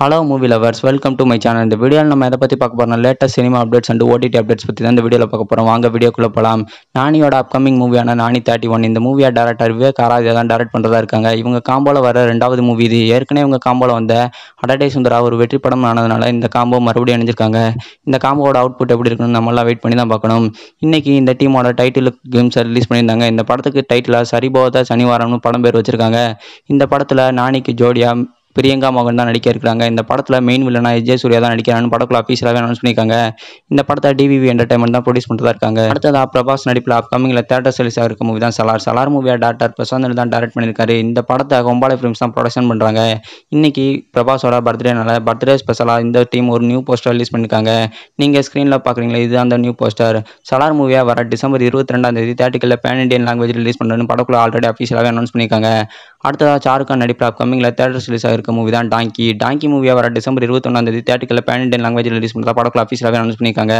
hello movie lovers welcome to my channel இந்த வீடியோவில் நம்ம எதை பற்றி பார்க்க போகிறோம் latest cinema updates and OTT updates பற்றி தான் இந்த வீடியோவில் பார்க்க போகிறோம் வாங்க வீடியோக்குள்ளே போகலாம் நானியோட அப்கமிங் மூவியான நானி தேர்ட்டி ஒன் இந்த மூவியை டேரக்டர் விவேக் ஆராஜா தான் டேரக்ட் பண்ணுறதா இருக்காங்க இவங்க காம்போவில் வர ரெண்டாவது மூவி இது ஏற்கனவே இவங்க காம்போவில் வந்த அடடே சுந்தரா ஒரு வெற்றி படம் ஆனதுனால இந்த காம்போ மறுபடியும் அணிஞ்சிருக்காங்க இந்த காம்போவோட அவுட்புட் எப்படி இருக்குன்னு நம்மளாம் வெயிட் பண்ணி தான் பார்க்கணும் இன்றைக்கி இந்த டீமோட டைட்டில் கேம்ஸை ரிலீஸ் பண்ணியிருந்தாங்க இந்த படத்துக்கு டைட்டிலாக சரிபோத சனிவாரம்னு படம் பேர் வச்சுருக்காங்க இந்த படத்தில் நானிக்கு ஜோடியாக பிரியங்கா மகன் தான் நடிக்க இருக்கிறாங்க இந்த படத்தில் மெயின் வில்லனா விஜய் சூர்யா தான் நடிக்கிறான்னு படக்குள்ள அஃபீஷியலாக அனௌன்ஸ் பண்ணியிருக்காங்க இந்த படத்தை டிவிவி என்டர்டைன்மெண்ட் தான் ப்ரொடியூஸ் பண்ணுறதா இருக்காங்க ஆ பிரபாஸ் நடிப்பில் அப்கமிங்கில் தேட்டர் சர்வீஸாக இருக்க மூவி தான் சலார் சலார் மூவியாக டாக்டர் பிரசாந்த் தான் டேரக்ட் பண்ணியிருக்காரு இந்த படத்தை கொம்பாலை ஃபிலிம்ஸ் தான் ப்ரொடக்ஷன் பண்ணுறாங்க இன்னைக்கு பிரபாஸோட பர்த்டேனால பர்த்டே ஸ்பெஷலாக இந்த டீம் ஒரு நியூ போஸ்டர் ரிலீஸ் பண்ணியிருக்காங்க நீங்கள் ஸ்க்ரீனில் பார்க்குறீங்களா இது அந்த நியூ போஸ்டர் சலார் மூவியாக வர டிசம்பர் இருபத்தி ரெண்டாம் தேதி தேட்டிக்கில் பேன் இண்டியன் லாங்குவேஜ் ரிலீஸ் பண்ணுறதுன்னு படக்குள்ள ஆல்ரெடி அஃபீஷியலாகவே அனௌன்ஸ் பண்ணியிருக்காங்க அடுத்ததாக ஷாருக்கான் நடிப்பில் அப்கமிங்கில் தேட்டர் ரிலீஸ் ஆகிருக்கு இருக்க மூவி தான் டாங்கி டாங்கி மூவியாக வர டிசம்பர் இருபத்தொன்னாந்தேதி தேட்டரில் பேன் இண்டியன் லாங்குவேஜ் ரிலீஸ் பண்ணுறதா படக்குள்ள அஃபீஷியலாகவே அனௌன்ஸ் பண்ணியிருக்காங்க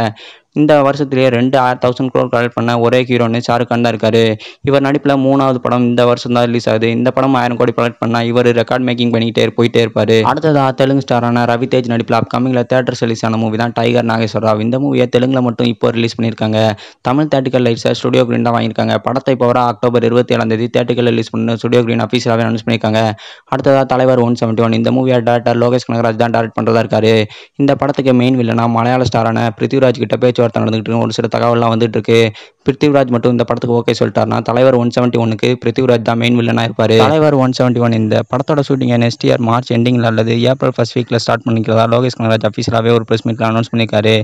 இந்த வருஷத்துலேயே ரெண்டு தௌசண்ட் க்ரோர் கலெக்ட் பண்ண ஒரே ஹீரோன்னு ஷாருக் தான் இருக்காரு இவர் நடிப்பில் மூணாவது படம் இந்த வருஷம் தான் ரிலீஸ் ஆகுது இந்த படம் ஆயிரம் கோடி கலெக்ட் பண்ணா இவர் ரெக்கார்ட் மேக்கிங் பண்ணிக்கிட்டே போயிட்டே இருப்பார் அடுத்ததாக தெலுங்கு ஸ்டாரான ரவி தேஜ் நடிப்பில் அப்கமிங்கில் தேட்டர்ஸ் ரிலீஸ் ஆன மூவி தான் டைகர் நாகேஸ்வர ராவ் இந்த மூவியை தெலுங்கில் மட்டும் இப்போ ரிலீஸ் பண்ணியிருக்காங்க Tamil theatrical rights studio green தான் வாங்கியிருக்காங்க படத்தை இப்போ வர அக்டோபர் இருபத்தி ஏழாம் தேதி தேட்டிக்கல் ரிலீஸ் பண்ண ஸ்டுடியோ கிரீன் அஃபீஷியலாகவே அனௌன்ஸ் பண்ணியிருக்காங்க அடுத்ததாக தலைவர் ஒன் செவன்ட்டி ஒன் இந்த மூவியை டேரக்டர் லோகேஷ் கனகராஜ் தான் டேரக்ட் பண்ணுறதா இருக்காரு இந்த படத்துக்கு மெயின் வில்லனா மலையாள ஸ்டாரான பிருத்விராஜ் கிட்ட பேச்சு பேச்சுவார்த்தை நடந்துகிட்டு இருக்கு ஒரு சில தகவல்லாம் வந்துட்டு இருக்கு பிருத்திவிராஜ் மட்டும் இந்த படத்துக்கு ஓகே சொல்லிட்டாருனா தலைவர் ஒன் செவன்ட்டி ஒனுக்கு பிருத்திவிராஜ் தான் மெயின் வில்லனாக இருப்பார் தலைவர் ஒன் செவன்ட்டி ஒன் இந்த படத்தோட ஷூட்டிங் நெக்ஸ்ட் இயர் மார்ச் எண்டிங்கில் அல்லது ஏப்ரல் ஃபர்ஸ்ட் வீக்கில் ஸ்டார்ட் பண்ணிக்கிறதா லோகேஷ் கனராஜ் அஃபீஷியலாகவே ஒரு ப்ரெஸ் மீட்டில் அனௌன்ஸ் பண்ணியிருக்காரு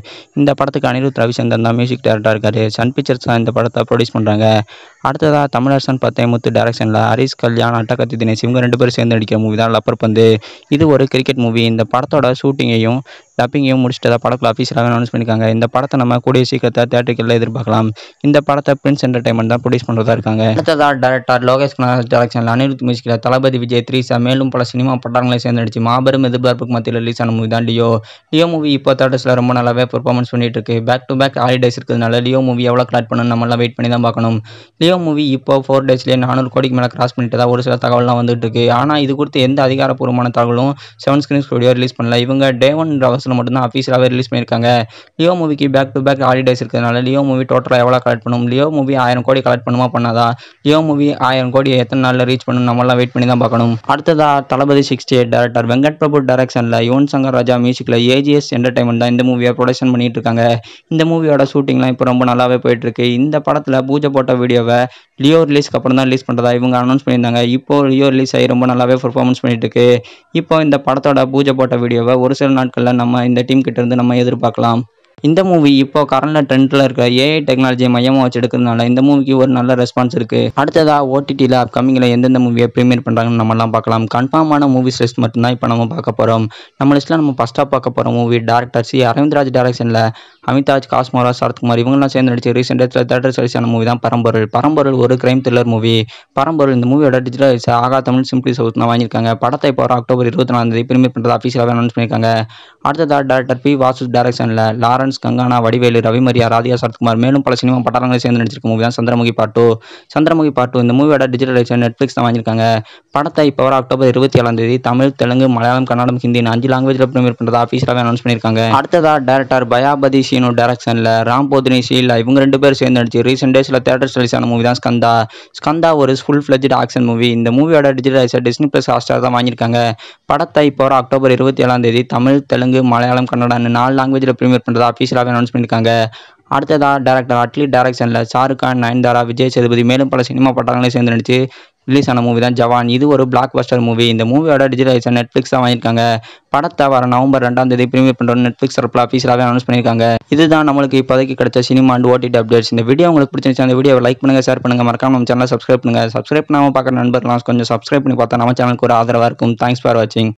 இந்த படத்துக்கு அனிருத் ரவிசந்தர் தான் மியூசிக் டேரக்டராக இருக்காரு சன் பிக்சர்ஸ் தான் இந்த படத்தை ப்ரொடியூஸ் பண்ணுறாங்க அடுத்ததாக தமிழரசன் முத்து டேரக்ஷனில் ஹரிஷ் கல்யாண் அட்டகத்தி தினேஷ் இவங்க ரெண்டு பேரும் சேர்ந்து நடிக்கிற மூவி தான் லப்பர் பந்து இது ஒரு கிரிக்கெட் மூவி இந்த படத்தோட ஷூட்டிங்கையும் டப்பிங்கையும் முடிச்சுட்டு தான் படத்தில் அஃபீஷியலாக அனௌன்ஸ் பண்ணியிருக்காங்க இந்த படத்தை நம்ம கூடிய சீக்கிரத்தை தேட்டருக்குள்ளே எதிர்பார்க்கலாம் இந்த இந்த படத்தை பிரின்ஸ் என்டர்டைன்மெண்ட் தான் ப்ரொடியூஸ் பண்ணுறதா இருக்காங்க அடுத்ததா டேரக்டர் லோகேஷ் கனகராஜ் டேரக்ஷனில் அனிருத் மியூசிக்கில் தளபதி விஜய் த்ரீசா மேலும் பல சினிமா படங்களை நடிச்சு மாபெரும் எதிர்பார்ப்புக்கு மத்தியில் ரிலீஸ் ஆன மூவி தான் லியோ லியோ மூவி இப்போ தேட்டர்ஸில் ரொம்ப நல்லாவே பெர்ஃபார்மன்ஸ் பண்ணிட்டு இருக்கு பேக் டு பேக் ஹாலிடேஸ் இருக்கிறதுனால லியோ மூவி எவ்வளோ கிளாட் பண்ணணும் நம்மளாம் வெயிட் பண்ணி தான் பார்க்கணும் லியோ மூவி இப்போ ஃபோர் டேஸ்லேயே நானூறு கோடிக்கு மேலே கிராஸ் பண்ணிட்டு தான் ஒரு சில தகவல்லாம் வந்துட்டு இருக்கு ஆனால் இது குறித்து எந்த அதிகாரப்பூர்வமான தகவலும் செவன் ஸ்க்ரீன் ஸ்டுடியோ ரிலீஸ் பண்ணல இவங்க டே ஒன் அவர்ஸில் மட்டும்தான் அஃபீஷியலாகவே ரிலீஸ் பண்ணியிருக்காங்க லியோ மூவிக்கு பேக் டு பேக் ஹாலிடேஸ் இருக்கிறதுனால லியோ மூவி டோட்டலாக எவ்வளோ கலெக்ட் கலெக்ட் பண்ணும் லியோ மூவி ஆயிரம் கோடி கலெக்ட் பண்ணுமா பண்ணாதா லியோ மூவி ஆயிரம் கோடி எத்தனை நாளில் ரீச் பண்ணணும் நம்மளாம் வெயிட் பண்ணி தான் பார்க்கணும் அடுத்ததா Thalapathy sixty eight director Venkat Prabhu டேரக்ஷனில் யுவன் சங்கர் ராஜா மியூசிக்கில் ஏஜிஎஸ் என்டர்டைன்மெண்ட் தான் இந்த மூவியை ப்ரொடக்ஷன் பண்ணிட்டு இருக்காங்க இந்த மூவியோட ஷூட்டிங்லாம் இப்போ ரொம்ப நல்லாவே போயிட்டு இருக்கு இந்த படத்தில் பூஜை போட்ட வீடியோவை லியோ ரிலீஸ்க்கு அப்புறம் தான் ரிலீஸ் பண்ணுறதா இவங்க அனௌன்ஸ் பண்ணியிருந்தாங்க இப்போ லியோ ரிலீஸ் ஆகி ரொம்ப நல்லாவே பர்ஃபார்மன்ஸ் பண்ணிட்டு இருக்கு இப்போ இந்த படத்தோட பூஜை போட்ட வீடியோவை ஒரு சில நாட்களில் நம்ம இந்த டீம் கிட்ட இருந்து நம்ம எதிர்பார்க்கலாம் இந்த மூவி இப்போ கரண்ட்ல ட்ரெண்ட்ல இருக்க ஏஐ டெக்னாலஜி மையமாக வச்சு எடுக்கிறதுனால இந்த மூவிக்கு ஒரு நல்ல ரெஸ்பான்ஸ் இருக்கு அடுத்ததா ஓடிடியில் அப்கமிங்ல எந்தெந்த மூவியை ப்ரீமியர் பண்ணுறாங்கன்னு நம்மலாம் பார்க்கலாம் கன்ஃபார்மான மூவிஸ் லிஸ்ட் மட்டும்தான் இப்போ நம்ம பார்க்க போகிறோம் நம்ம லிஸ்ட்ல நம்ம ஃபர்ஸ்டா பார்க்க போற மூவி டேரக்டர் சி அரவிந்த்ராஜ் டேரக்ஷனில் அமிதாஜ் காஸ்மோரா சரத்குமார் இவங்கெல்லாம் சேர்ந்து நடிச்சு ரீசெண்ட் தேட்டர் தேட்டர் ஆன மூவி தான் பரம்பொருள் பரம்பொருள் ஒரு கிரைம் த்ரில்லர் மூவி பரம்பொருள் இந்த மூவியோட டிஜிட்டல் ஆகா தமிழ் சிம்பிளி சவுத் தான் வாங்கியிருக்காங்க படத்தை இப்போ அக்டோபர் இருபத்தி நாலாம் தேதி ப்ரீமியர் பண்ணுறது அஃபீஷியலாக அனௌன்ஸ் பண்ணியிருக்காங்க அடுத்ததாக டேரக்டர் பி வாசு டேரக்ஷனில் லாரன் லாரன்ஸ் கங்கானா வடிவேலு ரவிமரியா ராதியா சரத்குமார் மேலும் பல சினிமா பட்டாரங்களை சேர்ந்து நடிச்சிருக்க மூவி தான் சந்திரமுகி பாட்டு சந்திரமுகி பாட்டு இந்த மூவியோட டிஜிட்டல் ரைட்ஸ் நெட்ஃப்ளிக்ஸ் தான் வாங்கியிருக்காங்க படத்தை இப்போ வர அக்டோபர் இருபத்தி ஏழாம் தேதி தமிழ் தெலுங்கு மலையாளம் கன்னடம் ஹிந்தி அஞ்சு லாங்குவேஜில் ப்ரீமியர் பண்ணுறதா ஆஃபீஸராகவே அனௌன்ஸ் பண்ணியிருக்காங்க அடுத்ததாக டேரக்டர் பயாபதி சீனு டேரக்ஷனில் ராம் போதினி ஷீலா இவங்க ரெண்டு பேர் சேர்ந்து நடிச்சு ரீசெண்ட் டேஸில் தேட்டர்ஸ் ரிலீஸ் ஆன மூவி தான் ஸ்கந்தா ஸ்கந்தா ஒரு ஃபுல் ஃபிளஜ்ட் ஆக்ஷன் மூவி இந்த மூவியோட டிஜிட்டல் டிஸ்னி ப்ளஸ் ஹாஸ்டார் தான் வாங்கியிருக்காங்க படத்தை இப்போ வர அக்டோபர் இருபத்தி ஏழாம் தேதி தமிழ் தெலுங்கு மலையாளம் கன்னடம் நாலு லாங்குவேஜில் ப்ரீமியர் பண்ணுறதா அஃபீஷியலாகவே அனௌன்ஸ் பண்ணியிருக்காங்க அடுத்ததாக டேரக்டர் அட்லி டேரக்ஷனில் ஷாருக்கான் நயன்தாரா விஜய் சேதுபதி மேலும் பல சினிமா பட்டங்களையும் சேர்ந்து நடிச்சு ரிலீஸ் ஆன மூவி தான் ஜவான் இது ஒரு பிளாக் பஸ்டர் மூவி இந்த மூவியோட டிஜிட்டலைசேஷன் தான் வாங்கியிருக்காங்க படத்தை வர நவம்பர் ரெண்டாம் தேதி ப்ரீமியர் பண்ணுறோம் நெட்ஃப்ளிக்ஸ் தரப்பில் அஃபீஷியலாகவே அனௌன்ஸ் பண்ணியிருக்காங்க இதுதான் நம்மளுக்கு இப்போதைக்கு கிடைச்ச சினிமா அண்ட் ஓடிடி அப்டேட்ஸ் இந்த வீடியோ உங்களுக்கு பிடிச்சிருச்சு அந்த வீடியோ லைக் பண்ணுங்கள் ஷேர் பண்ணுங்கள் மறக்காம நம்ம சேனலை சப்ஸ்கிரைப் பண்ணுங்கள் சப்ஸ்கிரைப் பண்ணாமல் பார்க்குற நண்பர்களாம் கொஞ்சம் சப்ஸ்கிரைப் பண்ணி பார்த்தா நம்ம சேனலுக்கு ஒரு ஆதரவாக இருக்கும் தேங்க்ஸ் ஃபார் வாட்சிங்